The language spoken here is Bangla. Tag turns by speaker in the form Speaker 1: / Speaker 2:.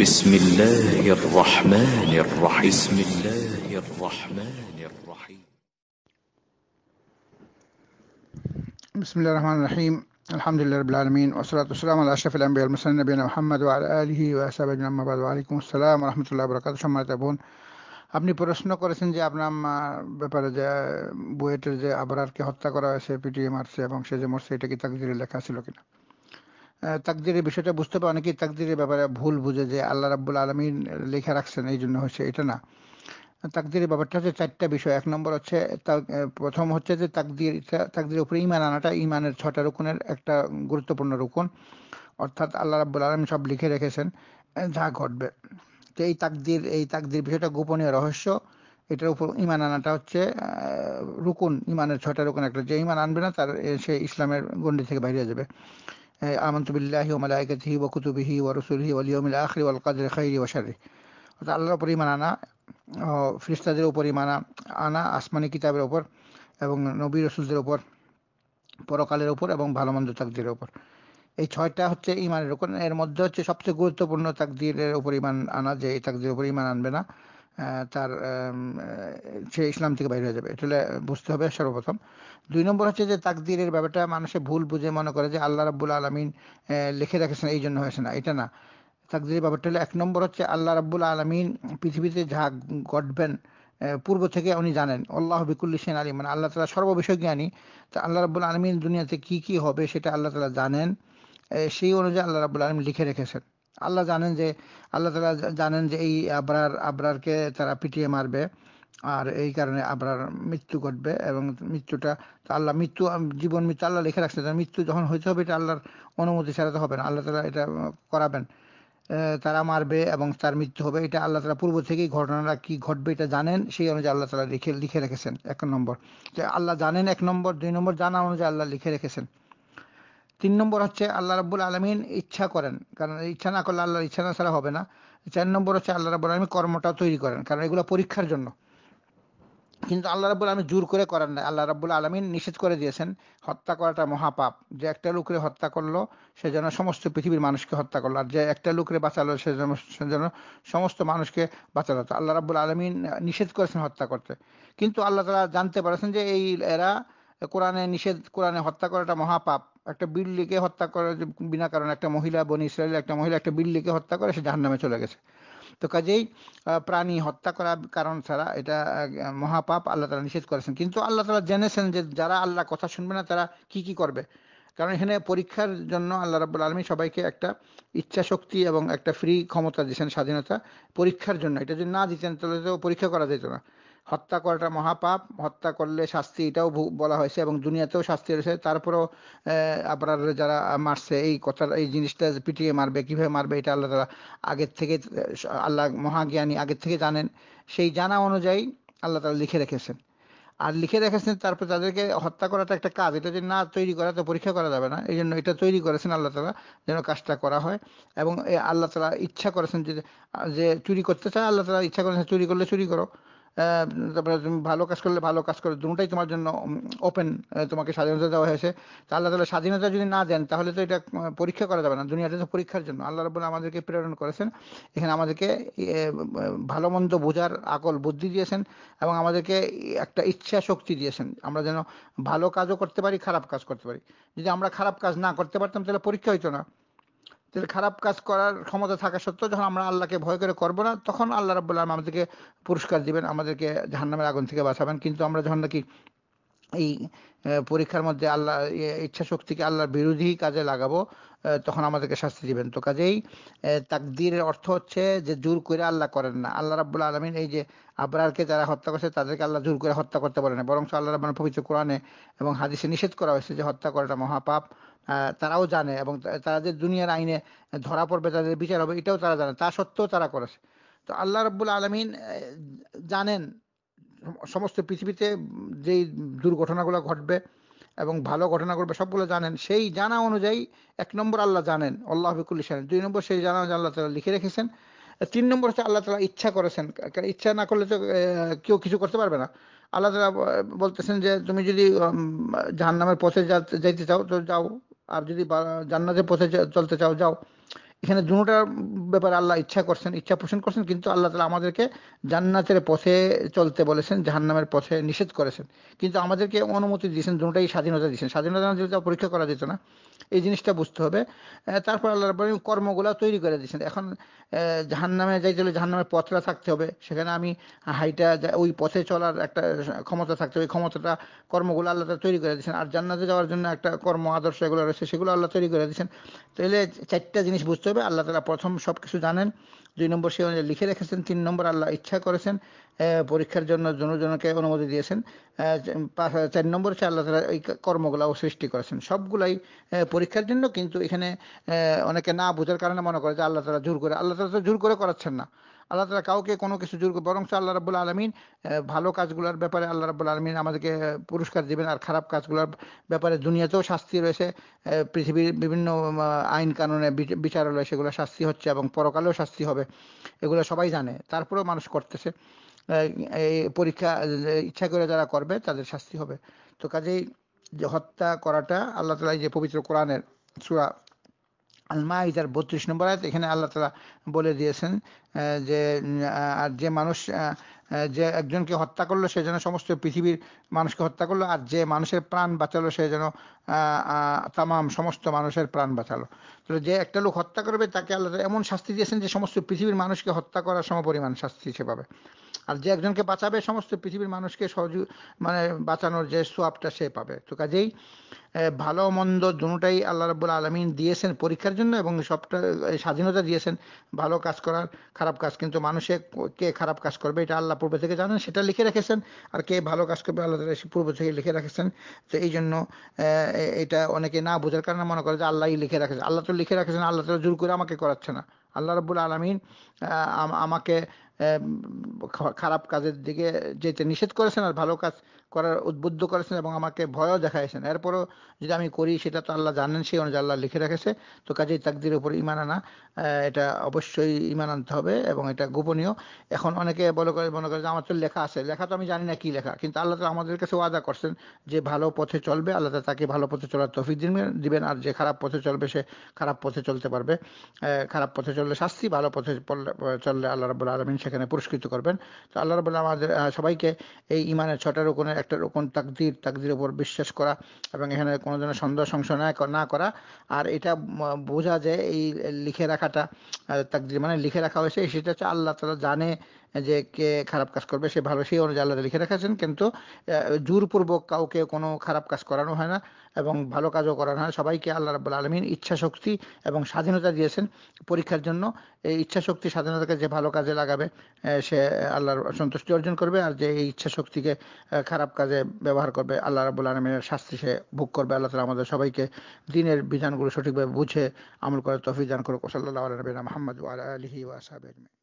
Speaker 1: بسم الله الرحمن الرحيم بسم الله الرحمن الرحيم بسم الله الرحمن الرحيم الحمد لله رب العالمين والصلاة والسلام على أشرف الأنبياء المرسلين نبينا محمد وعلى آله وأصحابه أجمعين أما بعد وعليكم السلام ورحمة الله وبركاته সম্মানিত বোন আপনি প্রশ্ন করেছেন যে আপনার ব্যাপারে যে বুয়েটের যে আবরারকে হত্যা করা হয়েছে পিটিয়ে মারছে এবং সে যে মরছে এটা কি তাকদিরে লেখা ছিল কিনা তাকদিরের বিষয়টা বুঝতে পারে অনেকেই তাকদিরের ব্যাপারে ভুল বুঝে যে আল্লাহ রাব্বুল আলমিন লেখা রাখছেন এই জন্য হচ্ছে এটা না তাকদিরের ব্যাপারটা হচ্ছে চারটা বিষয় এক নম্বর হচ্ছে প্রথম হচ্ছে যে তাকদির তাকদিরের উপরে ইমান আনাটা ইমানের ছটা রুকুনের একটা গুরুত্বপূর্ণ রুকুন অর্থাৎ আল্লাহ রাব্বুল আলম সব লিখে রেখেছেন যা ঘটবে তো এই তাকদির এই তাকদির বিষয়টা গোপনীয় রহস্য এটার উপর ইমান আনাটা হচ্ছে রুকুন ইমানের ছটা রুকুন একটা যে ইমান আনবে না তার সে ইসলামের গণ্ডি থেকে বাইরে যাবে আমন্ত বিল্লাহি ওমালাইকাতিহি ওকুতুবিহি ওরসুলহি ওলিয়মিল আখরি ওয়াল কাদের খাইরি ওশারি অর্থাৎ আল্লাহর উপর আনা ফিরিস্তাদের উপর আনা আসমানি কিতাবের ওপর এবং নবী রসুলদের ওপর পরকালের ওপর এবং ভালো মন্দ তাকদের ওপর এই ছয়টা হচ্ছে ইমানের রকম এর মধ্যে হচ্ছে সবচেয়ে গুরুত্বপূর্ণ তাকদিরের উপর ইমান আনা যে এই তাকদের উপর ইমান আনবে না তার সে ইসলাম থেকে বাইরে হয়ে যাবে এটা বুঝতে হবে সর্বপ্রথম দুই নম্বর হচ্ছে যে তাকদিরের ব্যাপারটা মানুষে ভুল বুঝে মনে করে যে আল্লাহ রাব্বুল আলমিন লিখে রেখেছেন এই জন্য হয়েছে না এটা না তাকদিরের ব্যাপারটা হলো এক নম্বর হচ্ছে আল্লাহ রাব্বুল আলমিন পৃথিবীতে যা ঘটবেন পূর্ব থেকে উনি জানেন আল্লাহ বিকুল্লি সেন আলী মানে আল্লাহ তালা সর্ববিষয় জ্ঞানী তা আল্লাহ রাবুল আলমিন দুনিয়াতে কি কি হবে সেটা আল্লাহ তালা জানেন সেই অনুযায়ী আল্লাহ রাবুল আলম লিখে রেখেছেন আল্লাহ জানেন যে আল্লাহ তালা জানেন যে এই আবরার আবরারকে তারা পিটিয়ে মারবে আর এই কারণে আবরার মৃত্যু ঘটবে এবং মৃত্যুটা আল্লাহ মৃত্যু জীবন মৃত্যু আল্লাহ লিখে রাখছে মৃত্যু যখন হইতে হবে এটা আল্লাহর অনুমতি ছাড়া তো হবে না আল্লাহ তালা এটা করাবেন তারা মারবে এবং তার মৃত্যু হবে এটা আল্লাহ তালা পূর্ব থেকেই ঘটনাটা কি ঘটবে এটা জানেন সেই অনুযায়ী আল্লাহ তালা লিখে লিখে রেখেছেন এক নম্বর আল্লাহ জানেন এক নম্বর দুই নম্বর জানা অনুযায়ী আল্লাহ লিখে রেখেছেন তিন নম্বর হচ্ছে আল্লাহ রাবুল আলমিন ইচ্ছা করেন কারণ ইচ্ছা না করলে আল্লাহর ইচ্ছা না ছাড়া হবে না চার নম্বর হচ্ছে আল্লাহ রাবুল আলমী কর্মটা তৈরি করেন কারণ এগুলো পরীক্ষার জন্য কিন্তু আল্লাহ রাবুল আলমী জোর করে করেন না আল্লাহ রাবুল আলমিন নিষেধ করে দিয়েছেন হত্যা করাটা মহাপাপ যে একটা লোকরে হত্যা করলো সে যেন সমস্ত পৃথিবীর মানুষকে হত্যা করলো আর যে একটা লোকরে বাঁচালো সে যেন সে যেন সমস্ত মানুষকে বাঁচালো তো আল্লাহ রাবুল আলমিন নিষেধ করেছেন হত্যা করতে কিন্তু আল্লাহ তালা জানতে পারেছেন যে এই এরা কোরআনে নিষেধ কোরআনে হত্যা করাটা মহাপাপ একটা বিল্লিকে হত্যা করার বিনা কারণে একটা মহিলা বনি ইসরায়েল একটা মহিলা একটা বিল্লিকে হত্যা করে সে জাহান্নামে চলে গেছে তো কাজেই প্রাণী হত্যা করার কারণ ছাড়া এটা মহাপাপ আল্লাহ তারা নিষেধ করেছেন কিন্তু আল্লাহ তারা জেনেছেন যে যারা আল্লাহ কথা শুনবে না তারা কি কি করবে কারণ এখানে পরীক্ষার জন্য আল্লাহ রাবুল আলমী সবাইকে একটা ইচ্ছা শক্তি এবং একটা ফ্রি ক্ষমতা দিয়েছেন স্বাধীনতা পরীক্ষার জন্য এটা যদি না দিতেন তাহলে তো পরীক্ষা করা যেত না হত্যা করাটা মহাপাপ হত্যা করলে শাস্তি এটাও বলা হয়েছে এবং দুনিয়াতেও শাস্তি রয়েছে তারপরেও আপনার যারা মারছে এই কথাটা এই জিনিসটা পিটিয়ে মারবে কিভাবে মারবে এটা আল্লাহ তালা আগের থেকে আল্লাহ মহাজ্ঞানী আগের থেকে জানেন সেই জানা অনুযায়ী আল্লাহ তালা লিখে রেখেছেন আর লিখে রেখেছেন তারপর তাদেরকে হত্যা করাটা একটা কাজ এটা যদি না তৈরি করা তো পরীক্ষা করা যাবে না এই জন্য এটা তৈরি করেছেন আল্লাহ তালা যেন কাজটা করা হয় এবং আল্লাহ তালা ইচ্ছা করেছেন যে চুরি করতে চায় আল্লাহ তালা ইচ্ছা করেছেন চুরি করলে চুরি করো তারপরে তুমি ভালো কাজ করলে ভালো কাজ করো দুটাই তোমার জন্য ওপেন তোমাকে স্বাধীনতা দেওয়া হয়েছে তা আল্লাহ তালা স্বাধীনতা যদি না দেন তাহলে তো এটা পরীক্ষা করা যাবে না দুনিয়াতে তো পরীক্ষার জন্য আল্লাহ রব আমাদেরকে প্রেরণ করেছেন এখানে আমাদেরকে ভালো মন্দ বোঝার আকল বুদ্ধি দিয়েছেন এবং আমাদেরকে একটা ইচ্ছা শক্তি দিয়েছেন আমরা যেন ভালো কাজও করতে পারি খারাপ কাজ করতে পারি যদি আমরা খারাপ কাজ না করতে পারতাম তাহলে পরীক্ষা হইতো না তাহলে খারাপ কাজ করার ক্ষমতা থাকা সত্ত্বেও যখন আমরা আল্লাহকে ভয় করে করবো না তখন আল্লাহ রাবুল্লাহ আমাদেরকে পুরস্কার দিবেন আমাদেরকে জাহান্নামের আগুন থেকে বাঁচাবেন কিন্তু আমরা যখন নাকি এই পরীক্ষার মধ্যে আল্লাহ ইচ্ছা শক্তিকে আল্লাহর বিরোধী কাজে লাগাবো তখন আমাদেরকে শাস্তি দিবেন তো কাজেই তাকদিরের অর্থ হচ্ছে যে জোর করে আল্লাহ করেন না আল্লাহ রাবুল আলমিন এই যে আবরারকে যারা হত্যা করছে তাদেরকে আল্লাহ জোর করে হত্যা করতে পারে না বরং আল্লাহ রাবুল পবিত্র কোরআনে এবং হাদিসে নিষেধ করা হয়েছে যে হত্যা করাটা মহাপাপ তারাও জানে এবং তারা যে দুনিয়ার আইনে ধরা পড়বে তাদের বিচার হবে এটাও তারা জানে তা সত্ত্বেও তারা করেছে তো আল্লাহ রব্বুল আলমিন জানেন সমস্ত পৃথিবীতে যেই দুর্ঘটনাগুলো ঘটবে এবং ভালো ঘটনা ঘটবে সবগুলো জানেন সেই জানা অনুযায়ী এক নম্বর আল্লাহ জানেন আল্লাহ হবিকুল্লি জানেন দুই নম্বর সেই জানা আল্লাহ তালা লিখে রেখেছেন তিন নম্বর হচ্ছে আল্লাহ তালা ইচ্ছা করেছেন ইচ্ছা না করলে তো কেউ কিছু করতে পারবে না আল্লাহ তালা বলতেছেন যে তুমি যদি জাহান্নামের পথে যাইতে চাও তো যাও আর যদি জান্নাতের পথে চলতে চাও যাও এখানে দুটার ব্যাপারে আল্লাহ ইচ্ছা করছেন ইচ্ছা পোষণ করছেন কিন্তু আল্লাহ তালা আমাদেরকে জান্নাতের পথে চলতে বলেছেন জাহান্নামের পথে নিষেধ করেছেন কিন্তু আমাদেরকে অনুমতি দিয়েছেন দুটাই স্বাধীনতা দিয়েছেন স্বাধীনতা যদি পরীক্ষা করা যেত না এই জিনিসটা বুঝতে হবে তারপর আল্লাহ রব্বানি কর্মগুলা তৈরি করে দিয়েছেন এখন জাহান্নামে যাইতে হলে জাহান্নামের পথটা থাকতে হবে সেখানে আমি হাইটা ওই পথে চলার একটা ক্ষমতা থাকতে হবে ক্ষমতাটা কর্মগুলো আল্লাহ তৈরি করে দিয়েছেন আর জান্নাতে যাওয়ার জন্য একটা কর্ম আদর্শ এগুলো রয়েছে সেগুলো আল্লাহ তৈরি করে দিয়েছেন তাহলে চারটা জিনিস বুঝতে হবে আল্লাহ তালা প্রথম সব কিছু জানেন দুই নম্বর সে লিখে রেখেছেন তিন নম্বর আল্লাহ ইচ্ছা করেছেন পরীক্ষার জন্য জনজনকে অনুমতি দিয়েছেন চার নম্বর হচ্ছে আল্লাহ তালা এই কর্মগুলাও সৃষ্টি করেছেন সবগুলাই পরীক্ষার জন্য কিন্তু এখানে অনেকে না বোঝার কারণে মনে করে যে আল্লাহ তালা জোর করে আল্লাহ তালা তো জোর করে করাচ্ছেন না আল্লাহ তালা কাউকে কোনো কিছু জোর বরং আল্লাহ রাবুল আলমিন ভালো কাজগুলোর ব্যাপারে আল্লাহ রাবুল আলমিন আমাদেরকে পুরস্কার দিবেন আর খারাপ কাজগুলোর ব্যাপারে দুনিয়াতেও শাস্তি রয়েছে পৃথিবীর বিভিন্ন আইন কানুনে বিচারালয় সেগুলো শাস্তি হচ্ছে এবং পরকালেও শাস্তি হবে এগুলো সবাই জানে তারপরেও মানুষ করতেছে এই পরীক্ষা ইচ্ছা করে যারা করবে তাদের শাস্তি হবে তো কাজেই যে হত্যা করাটা আল্লাহ তালা যে পবিত্র কোরআনের সুরা আলমা ইজার বত্রিশ নম্বর আয়াত এখানে আল্লাহ তালা বলে দিয়েছেন যে আর যে মানুষ যে একজনকে হত্যা করলো সে যেন সমস্ত পৃথিবীর মানুষকে হত্যা করলো আর যে মানুষের প্রাণ বাঁচালো সে যেন তামাম সমস্ত মানুষের প্রাণ বাঁচালো তো যে একটা লোক হত্যা করবে তাকে আল্লাহ এমন শাস্তি দিয়েছেন যে সমস্ত পৃথিবীর মানুষকে হত্যা করার সমপরিমাণ শাস্তি সে পাবে আর যে একজনকে বাঁচাবে সমস্ত পৃথিবীর মানুষকে সহজ মানে বাঁচানোর যে সোয়াবটা সে পাবে তো কাজেই ভালো মন্দ দুটাই আল্লাহ রাবুল আলমিন দিয়েছেন পরীক্ষার জন্য এবং সবটা স্বাধীনতা দিয়েছেন ভালো কাজ করার খারাপ কাজ কিন্তু মানুষে কে খারাপ কাজ করবে এটা আল্লাহ পূর্ব থেকে জানেন সেটা লিখে রেখেছেন আর কে ভালো কাজ করবে আল্লাহ তালা পূর্ব থেকে লিখে রেখেছেন তো এই জন্য এটা অনেকে না বোঝার কারণে মনে করে যে আল্লাহই লিখে রাখেছেন আল্লাহ তো লিখে রাখেছেন আল্লাহ তালা জোর করে আমাকে করাচ্ছে না আল্লাহ রাবুল আলমিন আমাকে খারাপ কাজের দিকে যেতে নিষেধ করেছেন আর ভালো কাজ করার উদ্বুদ্ধ করেছেন এবং আমাকে ভয়ও দেখাইছেন এরপরও যদি আমি করি সেটা তো আল্লাহ জানেন সেই অনুযায়ী আল্লাহ লিখে রেখেছে তো কাজেই তাকদির উপর ইমান আনা এটা অবশ্যই ইমান আনতে হবে এবং এটা গোপনীয় এখন অনেকে বলে করে মনে করে যে আমার তো লেখা আছে লেখা তো আমি জানি না কি লেখা কিন্তু আল্লাহ তো আমাদের কাছে ওয়াদা করছেন যে ভালো পথে চলবে আল্লাহ তাকে ভালো পথে চলার তফিক দিবেন আর যে খারাপ পথে চলবে সে খারাপ পথে চলতে পারবে খারাপ পথে চললে শাস্তি ভালো পথে চললে আল্লাহ রাবুল আলমিন সেখানে পুরস্কৃত করবেন তো আল্লাহ রবুল্লাহ আমাদের সবাইকে এই ইমানের ছটা রোকনের একটা রোকন তাকদির তাকদির উপর বিশ্বাস করা এবং এখানে কোনো ধরনের সন্দেহ সংশয় না করা আর এটা বোঝা যায় এই লিখে রাখাটা তাকদির মানে লিখে রাখা হয়েছে সেটা হচ্ছে আল্লাহ তালা জানে যে কে খারাপ কাজ করবে সে ভালো সেই অনুযায়ী আল্লাহ লিখে রেখেছেন কিন্তু জোরপূর্বক কাউকে কোনো খারাপ কাজ করানো হয় না এবং ভালো কাজও করানো হয় সবাইকে আল্লাহ রাবুল আলমিন ইচ্ছা শক্তি এবং স্বাধীনতা দিয়েছেন পরীক্ষার জন্য এই ইচ্ছা শক্তি স্বাধীনতাকে যে ভালো কাজে লাগাবে সে আল্লাহর সন্তুষ্টি অর্জন করবে আর যে এই ইচ্ছা শক্তিকে খারাপ কাজে ব্যবহার করবে আল্লাহ রাবুল আলমিনের শাস্তি সে ভোগ করবে আল্লাহ তালা আমাদের সবাইকে দিনের বিধানগুলো সঠিকভাবে বুঝে আমল করে তফিক করুক সাল্লাহ আলমিনা মাহমদ আলহি ওয়াসাবিন